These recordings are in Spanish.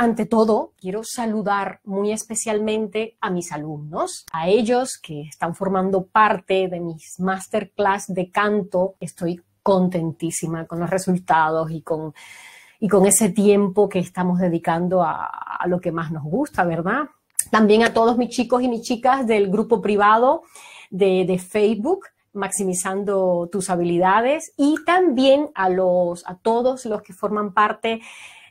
ante todo, quiero saludar muy especialmente a mis alumnos, a ellos que están formando parte de mis masterclass de canto. Estoy contentísima con los resultados y con, y con ese tiempo que estamos dedicando a, lo que más nos gusta, ¿verdad? También a todos mis chicos y mis chicas del grupo privado de, de Facebook maximizando tus habilidades y también a los a todos los que forman parte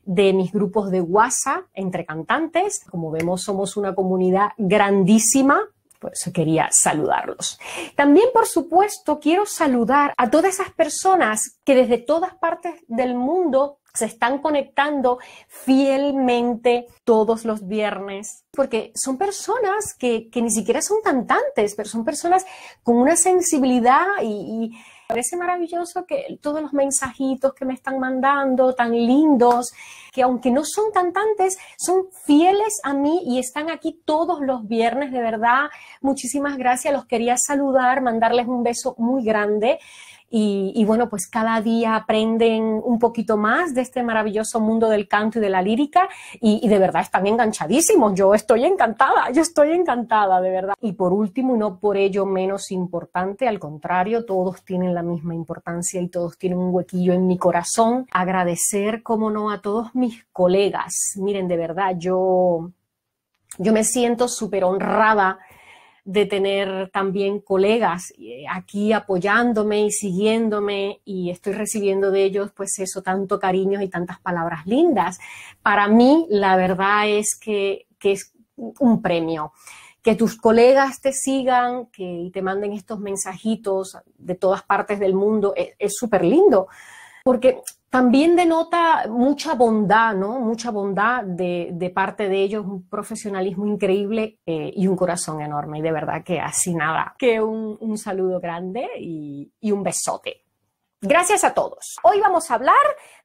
de mis grupos de WhatsApp entre cantantes. Como vemos, somos una comunidad grandísima, por eso quería saludarlos. También, por supuesto, quiero saludar a todas esas personas que desde todas partes del mundo se están conectando fielmente todos los viernes, porque son personas que, ni siquiera son cantantes, pero son personas con una sensibilidad y parece maravilloso que todos los mensajitos que me están mandando, tan lindos, que aunque no son cantantes, son fieles a mí y están aquí todos los viernes, de verdad. Muchísimas gracias, los quería saludar, mandarles un beso muy grande. Y, bueno, pues cada día aprenden un poquito más de este maravilloso mundo del canto y de la lírica y, de verdad están enganchadísimos. Yo estoy encantada, yo estoy encantada, de verdad. Y por último, y no por ello menos importante, al contrario, todos tienen la misma importancia y todos tienen un huequillo en mi corazón. Agradecer, como no, a todos mis colegas. Miren, de verdad, yo, yo me siento súper honrada de tener también colegas eh, aquí apoyándome y siguiéndome y estoy recibiendo de ellos pues eso, tanto cariño y tantas palabras lindas. Para mí la verdad es que, es un premio. Que tus colegas te sigan que, y te manden estos mensajitos de todas partes del mundo e, es súper lindo, porque también denota mucha bondad, ¿no? Mucha bondad de, parte de ellos, un profesionalismo increíble eh, y un corazón enorme. Y de verdad que así nada, que un, saludo grande y, y un besote. Gracias a todos. Hoy vamos a hablar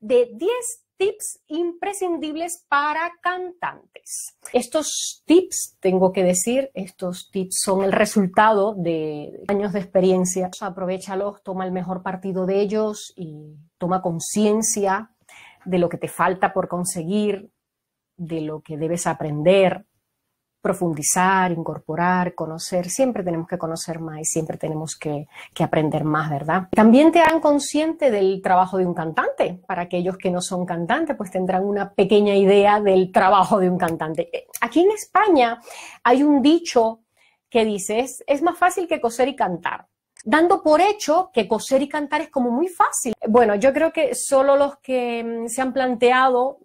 de 10 tips imprescindibles para cantantes. Estos tips, tengo que decir, estos tips son el resultado de años de experiencia. Aprovechalos, toma el mejor partido de ellos y toma conciencia de lo que te falta por conseguir, de lo que debes aprender, profundizar, incorporar, conocer. Siempre tenemos que conocer más y siempre tenemos que, aprender más, ¿verdad? También te harán consciente del trabajo de un cantante. Para aquellos que no son cantantes, pues tendrán una pequeña idea del trabajo de un cantante. Eh, aquí en España hay un dicho que dice, es más fácil que coser y cantar dando por hecho que coser y cantar es como muy fácil. Bueno, yo creo que solo los que mm, se han planteado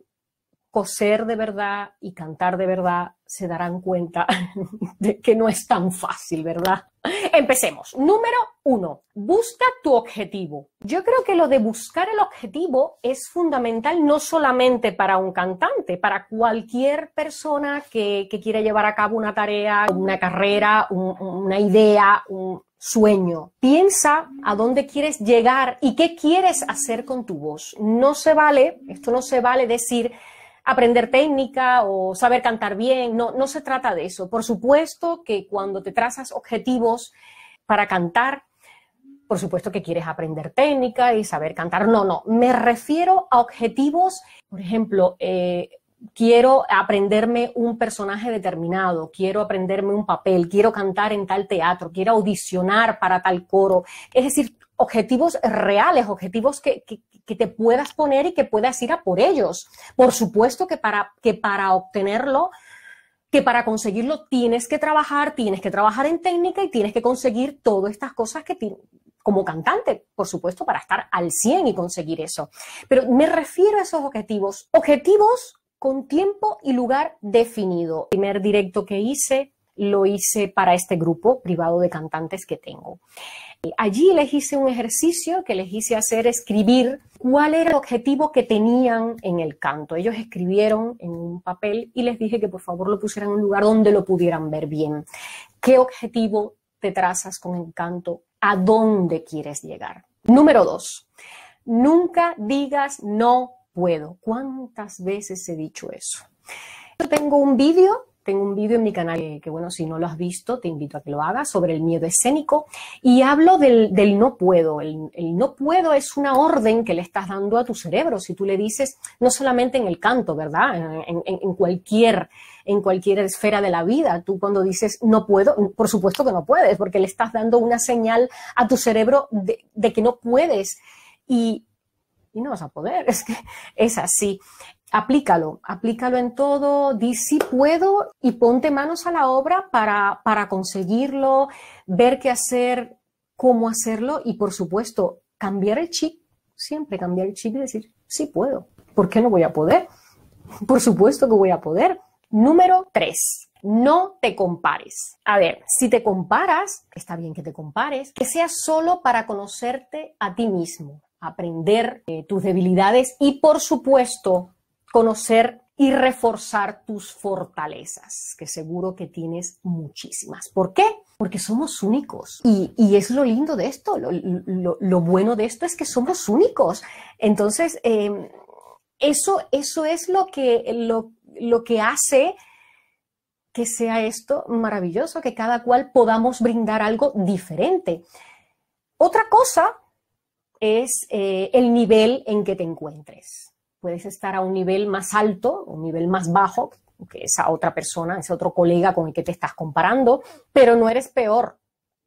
coser de verdad y cantar de verdad se darán cuenta de que no es tan fácil, ¿verdad? Empecemos. Número uno, busca tu objetivo. Yo creo que lo de buscar el objetivo es fundamental no solamente para un cantante, para cualquier persona que, quiera llevar a cabo una tarea, una carrera, una idea, un sueño. Piensa a dónde quieres llegar y qué quieres hacer con tu voz. No se vale, esto no se vale decir aprender técnica o saber cantar bien, no, no se trata de eso. Por supuesto que cuando te trazas objetivos para cantar, por supuesto que quieres aprender técnica y saber cantar. No, no, me refiero a objetivos, por ejemplo, eh, quiero aprenderme un personaje determinado, quiero aprenderme un papel, quiero cantar en tal teatro, quiero audicionar para tal coro. Es decir, objetivos reales, objetivos que, te puedas poner y que puedas ir a por ellos. Por supuesto que para, que para obtenerlo, que para conseguirlo tienes que trabajar, tienes que trabajar en técnica y tienes que conseguir todas estas cosas que como cantante, por supuesto, para estar al 100 y conseguir eso. Pero me refiero a esos objetivos, objetivos con tiempo y lugar definido. El primer directo que hice lo hice para este grupo privado de cantantes que tengo. Allí les hice un ejercicio que les hice hacer escribir cuál era el objetivo que tenían en el canto. Ellos escribieron en un papel y les dije que por favor lo pusieran en un lugar donde lo pudieran ver bien. ¿Qué objetivo te trazas con el canto? ¿A dónde quieres llegar? Número dos, nunca digas no puedo. ¿Cuántas veces he dicho eso? Yo tengo un vídeo tengo un vídeo en mi canal que, bueno, si no lo has visto, te invito a que lo hagas, sobre el miedo escénico. Y hablo del, no puedo. El, no puedo es una orden que le estás dando a tu cerebro. Si tú le dices, no solamente en el canto, ¿verdad? En, cualquier, en cualquier esfera de la vida. Tú cuando dices no puedo, por supuesto que no puedes, porque le estás dando una señal a tu cerebro de, que no puedes. Y, y no vas a poder, es que es así aplícalo, aplícalo en todo, di si puedo y ponte manos a la obra para, conseguirlo, ver qué hacer, cómo hacerlo y por supuesto cambiar el chip, siempre cambiar el chip y decir, sí puedo, ¿por qué no voy a poder? Por supuesto que voy a poder. Número 3. No te compares. A ver, si te comparas, está bien que te compares, que sea solo para conocerte a ti mismo, aprender eh, tus debilidades y, por supuesto, conocer y reforzar tus fortalezas, que seguro que tienes muchísimas. ¿Por qué? Porque somos únicos. Y, es lo lindo de esto, lo, bueno de esto es que somos únicos. Entonces, em, eso, eso es lo que, lo, que hace que sea esto maravilloso, que cada cual podamos brindar algo diferente. Otra cosa es eh, el nivel en que te encuentres puedes estar a un nivel más alto, un nivel más bajo que esa otra persona, ese otro colega con el que te estás comparando, pero no eres peor,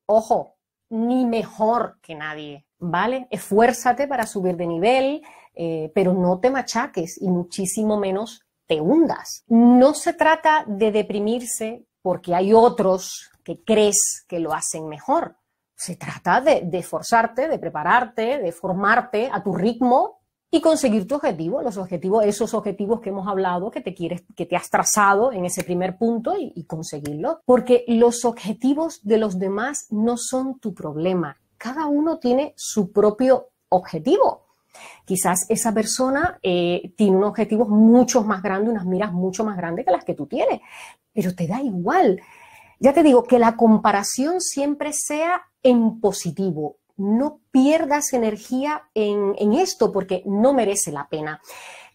ojo, ni mejor que nadie, ¿vale? Esfuérzate para subir de nivel, eh, pero no te machaques y muchísimo menos te hundas. No se trata de deprimirse porque hay otros que crees que lo hacen mejor. Se trata de esforzarte, de prepararte, de formarte a tu ritmo y conseguir tu objetivo, los objetivos, esos objetivos que hemos hablado, que te quieres, que te has trazado en ese primer punto y, conseguirlo, porque los objetivos de los demás no son tu problema. Cada uno tiene su propio objetivo. Quizás esa persona eh, tiene un objetivos mucho más grandes, unas miras mucho más grandes que las que tú tienes, pero te da igual. Ya te digo que la comparación siempre sea en positivo, no pierdas energía en, esto porque no merece la pena.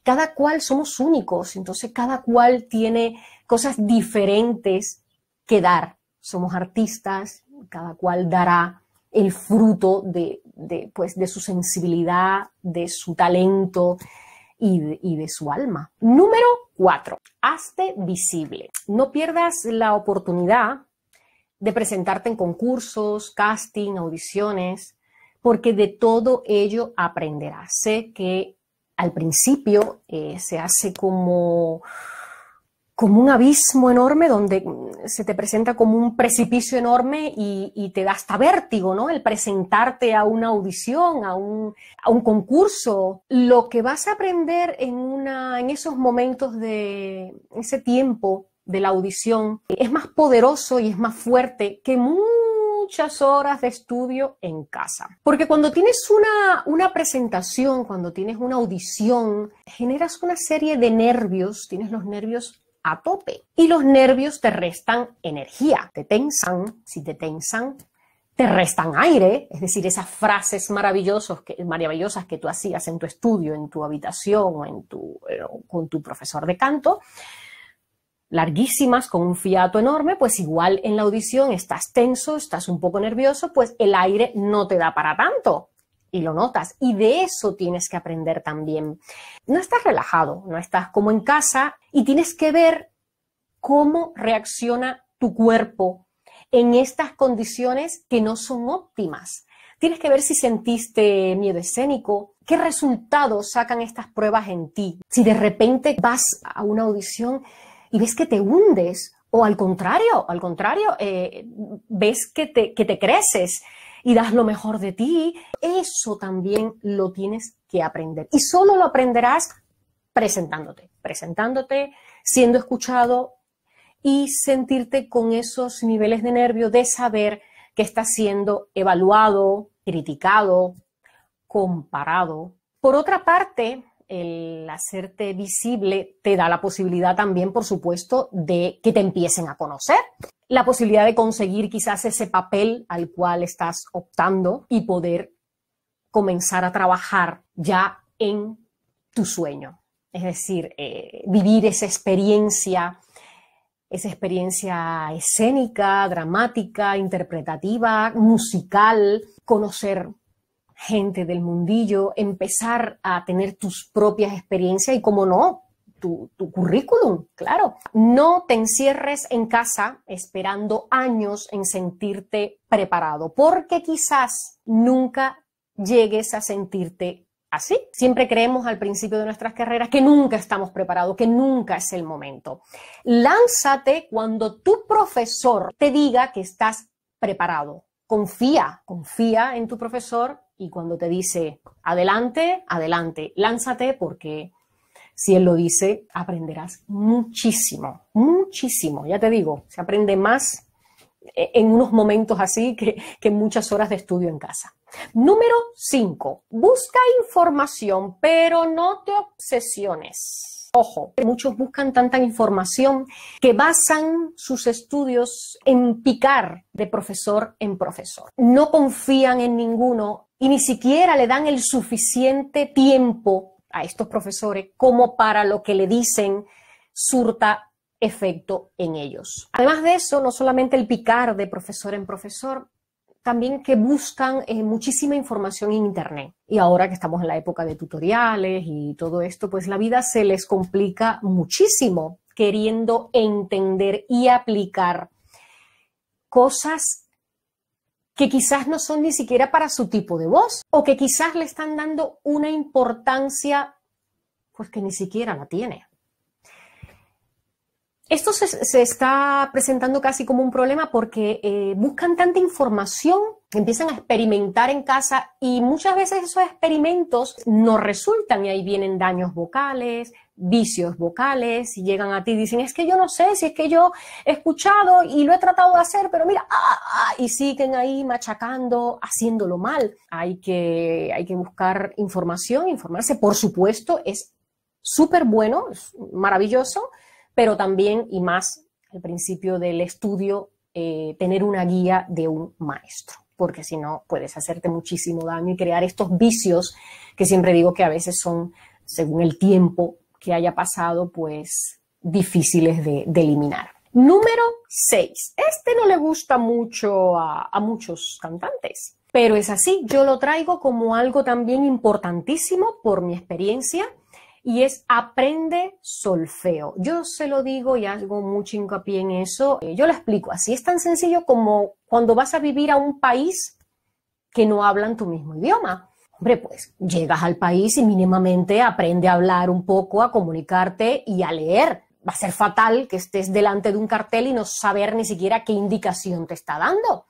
Cada cual somos únicos, entonces cada cual tiene cosas diferentes que dar. Somos artistas, cada cual dará el fruto de, pues, su sensibilidad, de su talento y de, su alma. Número cuatro, Hazte visible. No pierdas la oportunidad de presentarte en concursos, casting, audiciones porque de todo ello aprenderás. Sé que al principio eh, se hace como, como un abismo enorme donde mm, se te presenta como un precipicio enorme y, te da hasta vértigo, ¿no? El presentarte a una audición, a un, a un concurso. Lo que vas a aprender en, una, en esos momentos de ese tiempo de la audición eh, es más poderoso y es más fuerte que muchos muchas horas de estudio en casa. Porque cuando tienes una, una presentación, cuando tienes una audición, generas una serie de nervios, tienes los nervios a tope y los nervios te restan energía, te tensan, si te tensan, te restan aire, es decir, esas frases maravillosas que, maravillosas que tú hacías en tu estudio, en tu habitación o en tu, eh, con tu profesor de canto, larguísimas con un fiato enorme, pues igual en la audición estás tenso, estás un poco nervioso, pues el aire no te da para tanto y lo notas. Y de eso tienes que aprender también. No estás relajado, no estás como en casa y tienes que ver cómo reacciona tu cuerpo en estas condiciones que no son óptimas. Tienes que ver si sentiste miedo escénico, qué resultados sacan estas pruebas en ti. Si de repente vas a una audición y ves que te hundes o al contrario, al contrario, eh, ves que te, que te creces y das lo mejor de ti, eso también lo tienes que aprender. Y solo lo aprenderás presentándote, presentándote, siendo escuchado y sentirte con esos niveles de nervio de saber que estás siendo evaluado, criticado, comparado. Por otra parte, el hacerte visible te da la posibilidad también, por supuesto, de que te empiecen a conocer, la posibilidad de conseguir quizás ese papel al cual estás optando y poder comenzar a trabajar ya en tu sueño, es decir, eh, vivir esa experiencia, esa experiencia escénica, dramática, interpretativa, musical, conocer gente del mundillo, empezar a tener tus propias experiencias y, como no, tu, currículum, claro. No te encierres en casa esperando años en sentirte preparado, porque quizás nunca llegues a sentirte así. Siempre creemos al principio de nuestras carreras que nunca estamos preparados, que nunca es el momento. Lánzate cuando tu profesor te diga que estás preparado. Confía, confía en tu profesor, y cuando te dice adelante, adelante, lánzate porque si él lo dice, aprenderás muchísimo, muchísimo, ya te digo, se aprende más eh, en unos momentos así que, en muchas horas de estudio en casa. Número 5. Busca información, pero no te obsesiones. Ojo, muchos buscan tanta información que basan sus estudios en picar de profesor en profesor. No confían en ninguno y ni siquiera le dan el suficiente tiempo a estos profesores como para lo que le dicen surta efecto en ellos. Además de eso, no solamente el picar de profesor en profesor, también que buscan eh, muchísima información en Internet. Y ahora que estamos en la época de tutoriales y todo esto, pues la vida se les complica muchísimo queriendo entender y aplicar cosas que quizás no son ni siquiera para su tipo de voz o que quizás le están dando una importancia pues que ni siquiera la tiene. Esto se, está presentando casi como un problema porque eh, buscan tanta información, empiezan a experimentar en casa y muchas veces esos experimentos no resultan y ahí vienen daños vocales, vicios vocales, y llegan a ti y dicen, es que yo no sé, si es que yo he escuchado y lo he tratado de hacer, pero mira, ah, ah, ah", y siguen ahí machacando, haciéndolo mal. Hay que, hay que buscar información, informarse, por supuesto, es súper bueno, es maravilloso pero también y más al principio del estudio, eh, tener una guía de un maestro, porque si no puedes hacerte muchísimo daño y crear estos vicios que siempre digo que a veces son, según el tiempo que haya pasado, pues difíciles de, eliminar. Número 6. Este no le gusta mucho a muchos cantantes, pero es así. Yo lo traigo como algo también importantísimo por mi experiencia y es aprende solfeo. Yo se lo digo y hago mucho hincapié en eso. Eh, yo lo explico así. Es tan sencillo como cuando vas a vivir a un país que no hablan tu mismo idioma. Hombre, pues llegas al país y mínimamente aprende a hablar un poco, a comunicarte y a leer. Va a ser fatal que estés delante de un cartel y no saber ni siquiera qué indicación te está dando.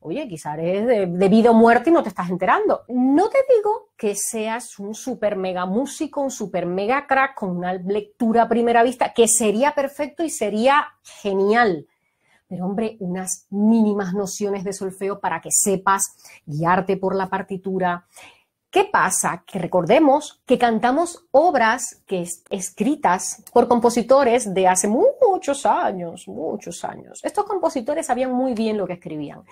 Oye, quizás eres de, vida o muerte y no te estás enterando. No te digo que seas un super mega músico, un super mega crack con una lectura a primera vista, que sería perfecto y sería genial. Pero hombre, unas mínimas nociones de solfeo para que sepas guiarte por la partitura. ¿Qué pasa? Que recordemos que cantamos obras que escritas por compositores de hace muchos años, muchos años. Estos compositores sabían muy bien lo que escribían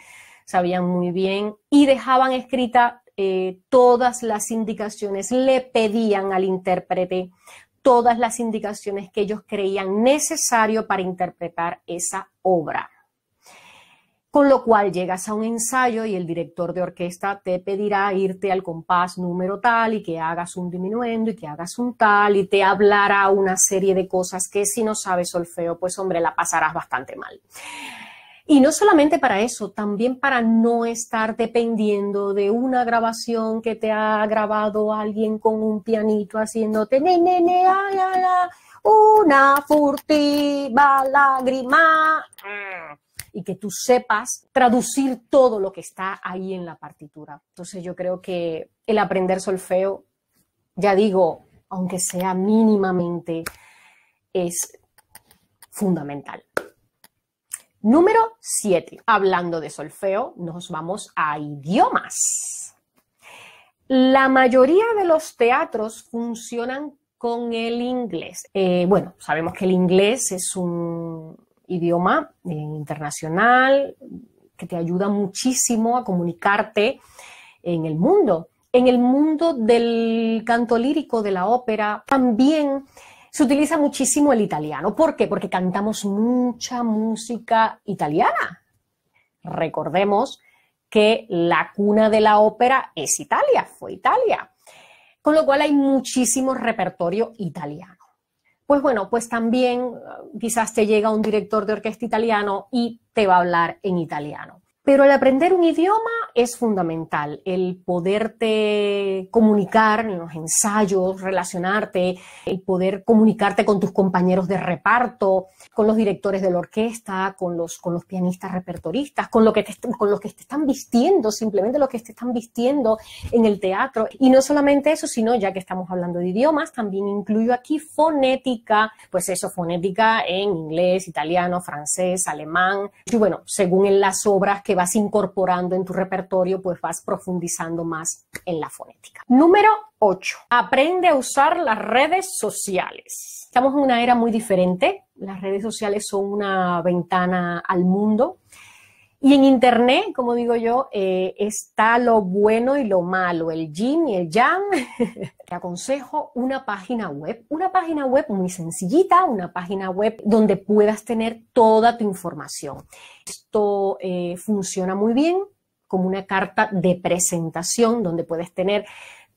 sabían muy bien y dejaban escrita eh, todas las indicaciones, le pedían al intérprete todas las indicaciones que ellos creían necesario para interpretar esa obra. Con lo cual llegas a un ensayo y el director de orquesta te pedirá irte al compás número tal y que hagas un diminuendo y que hagas un tal y te hablará una serie de cosas que si no sabes solfeo, pues hombre, la pasarás bastante mal. Y no solamente para eso, también para no estar dependiendo de una grabación que te ha grabado alguien con un pianito haciéndote ne, ne, una furtiva lágrima. Y que tú sepas traducir todo lo que está ahí en la partitura. Entonces yo creo que el aprender solfeo, ya digo, aunque sea mínimamente, es fundamental. Número 7. Hablando de solfeo, nos vamos a idiomas. La mayoría de los teatros funcionan con el inglés. Eh, bueno, sabemos que el inglés es un idioma eh, internacional que te ayuda muchísimo a comunicarte en el mundo. En el mundo del canto lírico, de la ópera, también se utiliza muchísimo el italiano. ¿Por qué? Porque cantamos mucha música italiana. Recordemos que la cuna de la ópera es Italia, fue Italia. Con lo cual hay muchísimo repertorio italiano. Pues bueno, pues también eh, quizás te llega un director de orquesta italiano y te va a hablar en italiano. Pero el aprender un idioma es fundamental, el poderte comunicar en los ensayos, relacionarte, el poder comunicarte con tus compañeros de reparto, con los directores de la orquesta, con los, con los pianistas repertoristas, con, lo que con los que te están vistiendo, simplemente los que te están vistiendo en el teatro. Y no solamente eso, sino ya que estamos hablando de idiomas, también incluyo aquí fonética, pues eso, fonética en inglés, italiano, francés, alemán, y bueno, según en las obras que vas incorporando en tu repertorio, pues vas profundizando más en la fonética. Número 8. Aprende a usar las redes sociales. Estamos en una era muy diferente. Las redes sociales son una ventana al mundo y en Internet, como digo yo, eh, está lo bueno y lo malo, el yin y el yang. Te aconsejo una página web, una página web muy sencillita, una página web donde puedas tener toda tu información. Esto eh, funciona muy bien como una carta de presentación donde puedes tener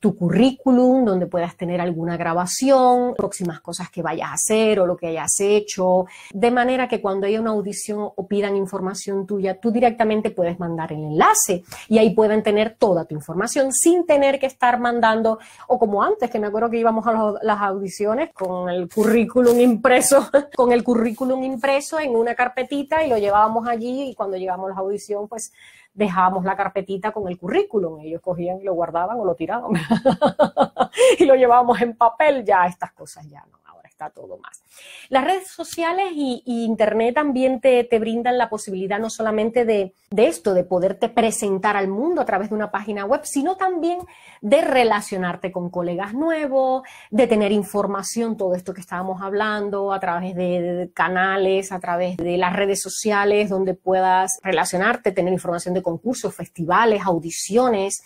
tu currículum, donde puedas tener alguna grabación, próximas cosas que vayas a hacer o lo que hayas hecho, de manera que cuando haya una audición o pidan información tuya, tú directamente puedes mandar el enlace y ahí pueden tener toda tu información sin tener que estar mandando, o como antes, que me acuerdo que íbamos a las audiciones con el currículum impreso, con el currículum impreso en una carpetita y lo llevábamos allí y cuando llegamos a la audición, pues dejábamos la carpetita con el currículum, ellos cogían y lo guardaban o lo tiraban y lo llevábamos en papel, ya estas cosas ya no todo más. Las redes sociales y, Internet también te, brindan la posibilidad no solamente de, de esto, de poderte presentar al mundo a través de una página web, sino también de relacionarte con colegas nuevos, de tener información, todo esto que estábamos hablando, a través de canales, a través de las redes sociales, donde puedas relacionarte, tener información de concursos, festivales, audiciones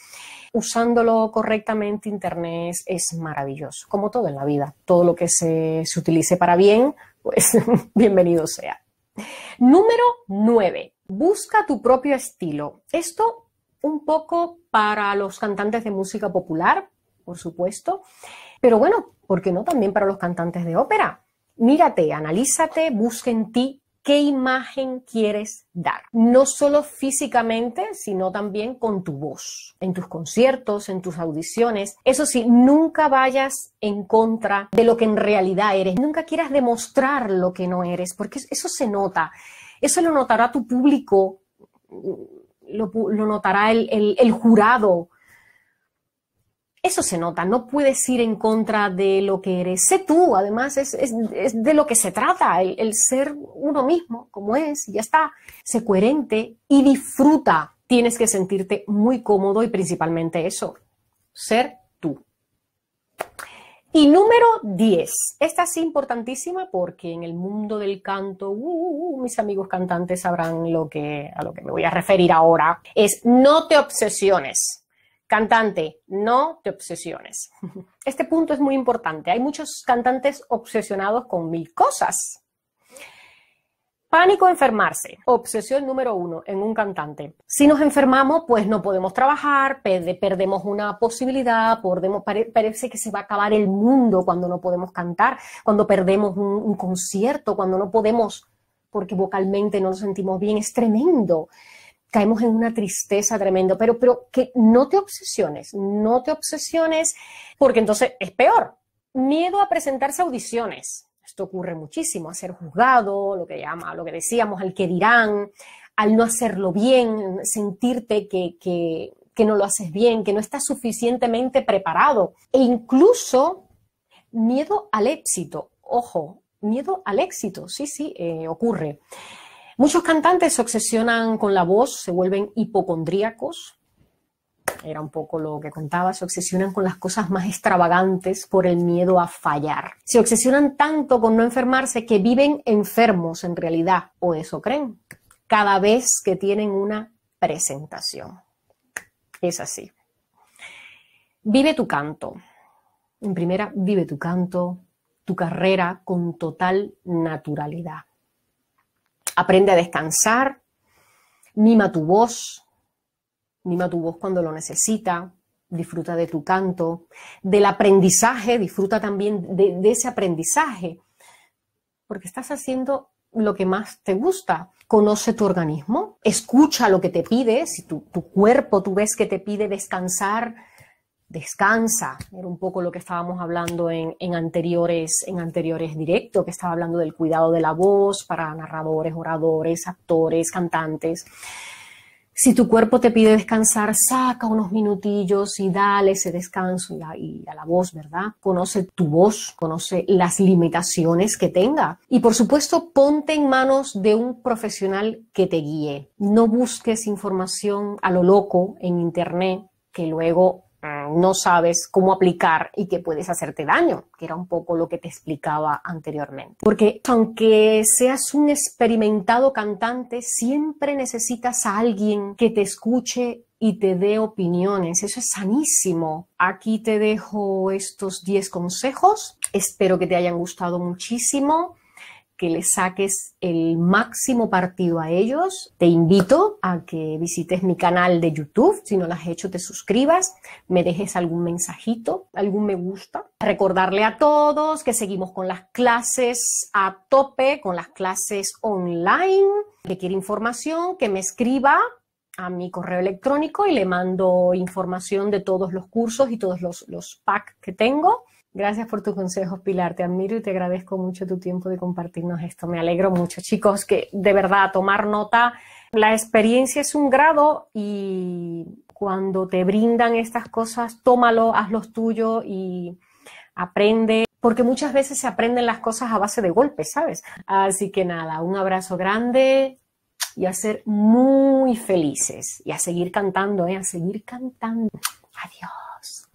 usándolo correctamente, Internet es maravilloso, como todo en la vida. Todo lo que se, utilice para bien, pues bienvenido sea. Número 9. Busca tu propio estilo. Esto un poco para los cantantes de música popular, por supuesto, pero bueno, ¿por qué no también para los cantantes de ópera? Mírate, analízate, busca en ti qué imagen quieres dar, no solo físicamente, sino también con tu voz, en tus conciertos, en tus audiciones. Eso sí, nunca vayas en contra de lo que en realidad eres, nunca quieras demostrar lo que no eres, porque eso se nota, eso lo notará tu público, lo, notará el jurado eso se nota, no puedes ir en contra de lo que eres. Sé tú, además, es, de lo que se trata, el, ser uno mismo, como es, y ya está. Sé coherente y disfruta. Tienes que sentirte muy cómodo y principalmente eso, ser tú. Y número 10. Esta es importantísima porque en el mundo del canto, uh, uh, uh, mis amigos cantantes sabrán lo que, a lo que me voy a referir ahora. Es no te obsesiones Cantante, no te obsesiones. Este punto es muy importante. Hay muchos cantantes obsesionados con mil cosas. Pánico enfermarse. Obsesión número uno en un cantante. Si nos enfermamos, pues no podemos trabajar, perdemos una posibilidad, parece que se va a acabar el mundo cuando no podemos cantar, cuando perdemos un concierto, cuando no podemos, porque vocalmente no nos sentimos bien. Es tremendo caemos en una tristeza tremenda, pero, pero que no te obsesiones, no te obsesiones, porque entonces es peor. Miedo a presentarse a audiciones. Esto ocurre muchísimo, a ser juzgado, lo que lo que decíamos, al que dirán, al no hacerlo bien, sentirte que, no lo haces bien, que no estás suficientemente preparado. E incluso miedo al éxito. Ojo, miedo al éxito, sí, sí, eh, ocurre. Muchos cantantes se obsesionan con la voz, se vuelven hipocondríacos. Era un poco lo que contaba, se obsesionan con las cosas más extravagantes por el miedo a fallar. Se obsesionan tanto con no enfermarse que viven enfermos en realidad, o eso creen, cada vez que tienen una presentación. Es así. Vive tu canto. En primera, vive tu canto, tu carrera con total naturalidad aprende a descansar, mima tu voz, mima tu voz cuando lo necesita, disfruta de tu canto, del aprendizaje, disfruta también de, ese aprendizaje, porque estás haciendo lo que más te gusta. Conoce tu organismo, escucha lo que te pide, si tu, tu cuerpo tú ves que te pide descansar, descansa, era un poco lo que estábamos hablando en, anteriores, en anteriores directo que estaba hablando del cuidado de la voz para narradores, oradores, actores, cantantes. Si tu cuerpo te pide descansar, saca unos minutillos y dale ese descanso y a la voz, ¿verdad? Conoce tu voz, conoce las limitaciones que tenga. Y por supuesto, ponte en manos de un profesional que te guíe. No busques información a lo loco en Internet que luego no sabes cómo aplicar y que puedes hacerte daño, que era un poco lo que te explicaba anteriormente. Porque aunque seas un experimentado cantante, siempre necesitas a alguien que te escuche y te dé opiniones. Eso es sanísimo. Aquí te dejo estos 10 consejos. Espero que te hayan gustado muchísimo que le saques el máximo partido a ellos. Te invito a que visites mi canal de YouTube. Si no lo has hecho, te suscribas, me dejes algún mensajito, algún me gusta. Recordarle a todos que seguimos con las clases a tope, con las clases online. Que quiere información, que me escriba a mi correo electrónico y le mando información de todos los cursos y todos los, los packs que tengo. Gracias por tus consejos, Pilar. Te admiro y te agradezco mucho tu tiempo de compartirnos esto. Me alegro mucho, chicos, que de verdad tomar nota. La experiencia es un grado y cuando te brindan estas cosas, tómalo, hazlos tuyo y aprende, porque muchas veces se aprenden las cosas a base de golpes, ¿sabes? Así que nada, un abrazo grande y a ser muy felices y a seguir cantando, ¿eh? a seguir cantando. Adiós.